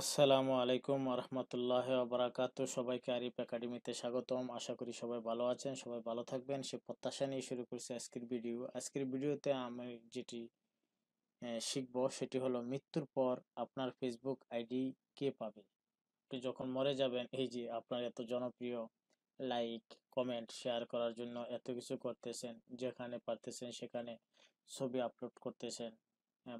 আসসালামু আলাইকুম রহমতুল্লাহ আবরাকাত সবাইকে আরিফ একাডেমিতে স্বাগতম আশা করি সবাই ভালো আছেন সবাই ভালো থাকবেন সে প্রত্যাশা নিয়ে শুরু করছে আজকের ভিডিও আজকের ভিডিওতে আমি যেটি শিখব সেটি হলো মৃত্যুর পর আপনার ফেসবুক আইডি কে পাবে যখন মরে যাবেন এই যে আপনার এত জনপ্রিয় লাইক কমেন্ট শেয়ার করার জন্য এত কিছু করতেছেন যেখানে পারতেছেন সেখানে ছবি আপলোড করতেছেন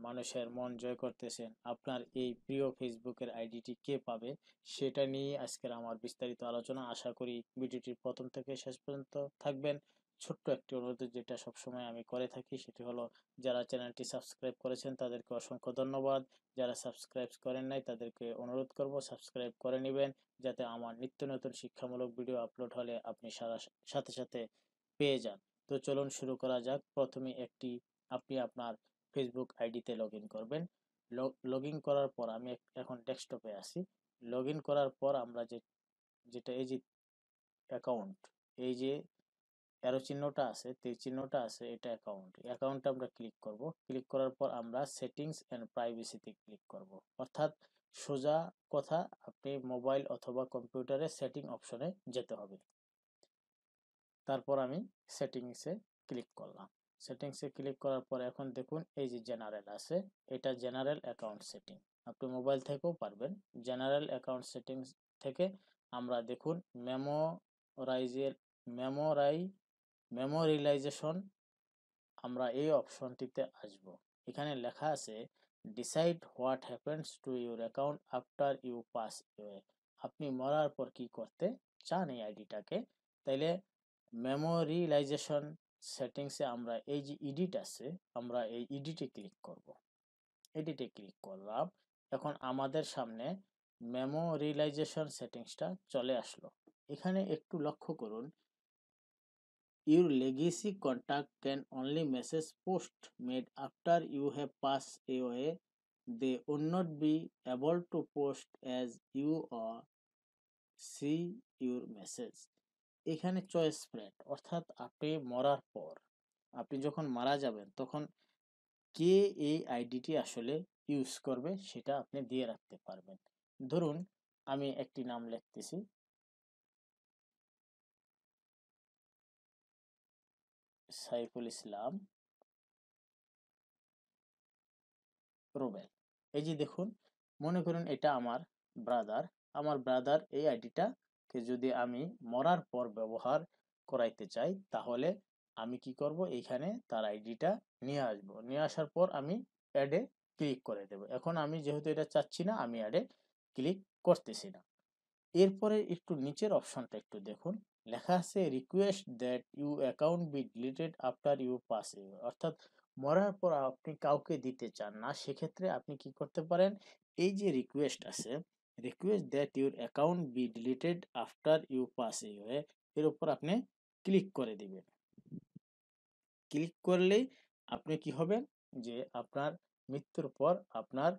মানুষের মন জয় করতেছেন আপনার এই প্রিয় ফেসবুকের আইডিটি কে পাবে সেটা নিয়ে আজকের আমার বিস্তারিত আলোচনা আশা করি ভিডিওটির প্রথম থেকে শেষ পর্যন্ত থাকবেন ছোট্ট একটি অনুরোধ যেটা সবসময় আমি করে থাকি সেটি হলো যারা চ্যানেলটি সাবস্ক্রাইব করেছেন তাদেরকে অসংখ্য ধন্যবাদ যারা সাবস্ক্রাইব করেন নাই তাদেরকে অনুরোধ করব সাবস্ক্রাইব করে নেবেন যাতে আমার নিত্য নতুন শিক্ষামূলক ভিডিও আপলোড হলে আপনি সারা সাথে সাথে পেয়ে যান তো চলুন শুরু করা যাক প্রথমে একটি আপনি আপনার ফেসবুক আইডিতে লগ করবেন লগ করার পর আমি এখন ডেস্কটপে আসি লগ করার পর আমরা যে যেটা এই যে অ্যাকাউন্ট এই যে অ্যারো চিহ্নটা আছে তীর চিহ্নটা আছে এটা অ্যাকাউন্ট অ্যাকাউন্টটা আমরা ক্লিক করব ক্লিক করার পর আমরা সেটিংস অ্যান্ড প্রাইভেসিতে ক্লিক করব অর্থাৎ সোজা কথা আপনি মোবাইল অথবা কম্পিউটারে সেটিং অপশনে যেতে হবে তারপর আমি সেটিংসে ক্লিক করলাম সেটিংসে ক্লিক করার পর এখন দেখুন এই যে জেনারেল আছে এটা জেনারেল অ্যাকাউন্ট সেটিং আপনি মোবাইল থেকেও পারবেন জেনারেল অ্যাকাউন্ট সেটিংস থেকে আমরা দেখুন মেমোরাইজের মেমোরাই মেমোরিলাইজেশন আমরা এই অপশনটিতে আসব এখানে লেখা আছে decide what happens to your account after you pass away আপনি মরার পর কি করতে চান এই আইডিটাকে তাইলে মেমোরিলাইজেশন সেটিংসে আমরা এই যে এডিট আছে আমরা এই এডিটে ক্লিক করব এডিটে ক্লিক করলাম এখন আমাদের সামনে মেমোরিলাইজেশন সেটিংসটা চলে আসলো এখানে একটু লক্ষ্য করুন your legacy contact can only message post made after you have pass away they would not be able to post as you or see your message এখানে চয়েস ফ্ল্যাট অর্থাৎ আপনি মরার পর আপনি যখন মারা যাবেন তখন কে এই আইডিটি আসলে ইউজ করবে সেটা আপনি দিয়ে রাখতে পারবেন ধরুন আমি একটি নাম লিখতেছি সাইফুল ইসলাম রুবেল এই যে দেখুন মনে করুন এটা আমার ব্রাদার আমার ব্রাদার এই আইডিটা কে যদি আমি মরার পর ব্যবহার করাইতে চাই তাহলে আমি কি করব এইখানে তার আইডিটা নিয়ে আসবো নিয়ে আসার পর আমি অ্যাডে ক্লিক করে দেব এখন আমি যেহেতু এটা চাচ্ছি না আমি অ্যাডে ক্লিক করতেছি না এরপরে একটু নিচের অপশনটা একটু দেখুন লেখা আছে request that you account be deleted after you pass অর্থাৎ মরার পর আপনি কাউকে দিতে চান না সেক্ষেত্রে আপনি কি করতে পারেন এই যে রিকোয়েস্ট আছে request that your account be deleted after you pass away এর উপর আপনি ক্লিক করে দিবেন ক্লিক করলেই আপনি কি হবেন যে আপনার মৃত্যুর পর আপনার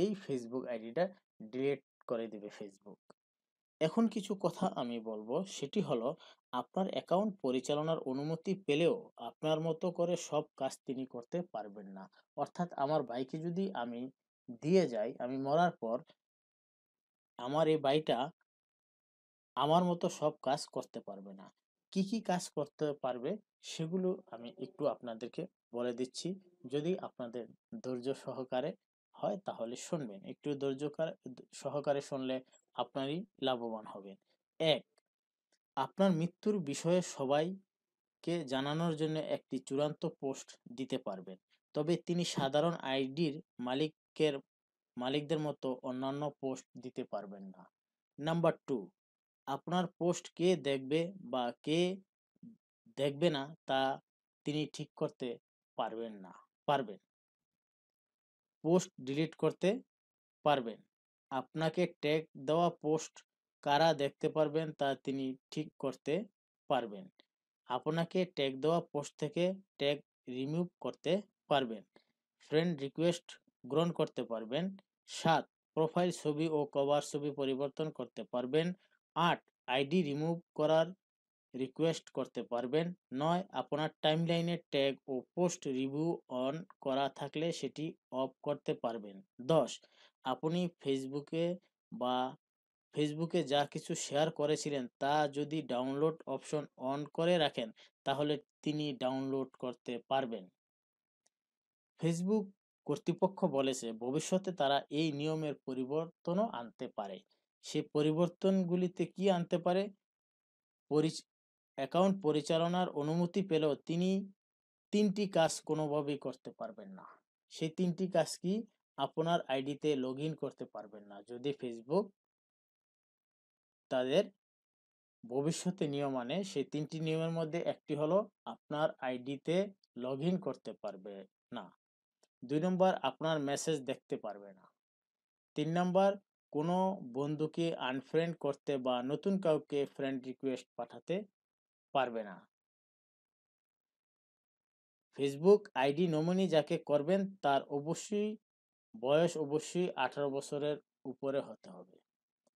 এই ফেসবুক আইডিটা ডিলিট করে দিবে ফেসবুক এখন কিছু কথা আমি বলবো সেটি হলো আপনার অ্যাকাউন্ট পরিচালনার অনুমতি পেলেও আপনার মতো করে সব কাজ তিনি করতে পারবেন না অর্থাৎ আমার ভাইকে যদি আমি দিয়ে যাই আমি মরার পর আমার এই বাড়িটা আমার মতো সব কাজ করতে পারবে না কি কি কাজ করতে পারবে সেগুলো আমি একটু আপনাদেরকে বলে দিচ্ছি যদি আপনাদের ধৈর্য সহকারে হয় তাহলে শুনবেন একটু ধৈর্য সহকারে শুনলে আপনারই লাভবান হবেন এক আপনার মৃত্যুর বিষয়ে সবাইকে জানানোর জন্য একটি চূড়ান্ত পোস্ট দিতে পারবেন তবে তিনি সাধারণ আইডির মালিকের মালিকদের মতো অন্যান্য পোস্ট দিতে পারবেন না নাম্বার টু আপনার পোস্ট কে দেখবে বা কে দেখবে না তা তিনি ঠিক করতে পারবেন না পারবেন পোস্ট ডিলিট করতে পারবেন আপনাকে ট্যাগ দেওয়া পোস্ট কারা দেখতে পারবেন তা তিনি ঠিক করতে পারবেন আপনাকে ট্যাগ দেওয়া পোস্ট থেকে ট্যাগ রিমুভ করতে পারবেন ফ্রেন্ড রিকোয়েস্ট গ্রহণ করতে পারবেন সাত প্রোফাইল ছবি ও কভার ছবি পরিবর্তন করতে পারবেন আট আইডি রিমুভ করার রিকোয়েস্ট করতে পারবেন নয় আপনার লাইনের ট্যাগ ও পোস্ট রিভিউ অন করা থাকলে সেটি অফ করতে পারবেন দশ আপনি ফেসবুকে বা ফেসবুকে যা কিছু শেয়ার করেছিলেন তা যদি ডাউনলোড অপশন অন করে রাখেন তাহলে তিনি ডাউনলোড করতে পারবেন ফেসবুক কর্তৃপক্ষ বলেছে ভবিষ্যতে তারা এই নিয়মের পরিবর্তনও আনতে পারে সে পরিবর্তনগুলিতে কি আনতে পারে অ্যাকাউন্ট পরিচালনার অনুমতি পেলেও তিনি তিনটি কাজ কোনোভাবেই করতে পারবেন না সেই তিনটি কাজ কি আপনার আইডিতে লগ করতে পারবেন না যদি ফেসবুক তাদের ভবিষ্যতে নিয়ম আনে মানে, সেই তিনটি নিয়মের মধ্যে একটি হলো আপনার আইডিতে লগ করতে পারবে না দুই নম্বর আপনার মেসেজ দেখতে পারবে না তিন নম্বর কোনো বন্ধুকে আনফ্রেন্ড করতে বা নতুন কাউকে ফ্রেন্ড রিকোয়েস্ট পাঠাতে পারবে না ফেসবুক আইডি নমিনি যাকে করবেন তার অবশ্যই বয়স অবশ্যই আঠারো বছরের উপরে হতে হবে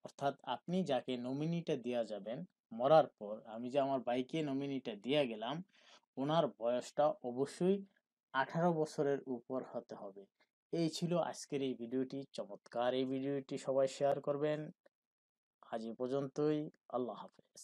অর্থাৎ আপনি যাকে নমিনিটা দেওয়া যাবেন মরার পর আমি যে আমার বাইকে নমিনিটা দিয়ে গেলাম ওনার বয়সটা অবশ্যই আঠারো বছরের উপর হতে হবে এই ছিল আজকের এই ভিডিওটি চমৎকার এই ভিডিওটি সবাই শেয়ার করবেন আজ এ পর্যন্তই আল্লাহ হাফেজ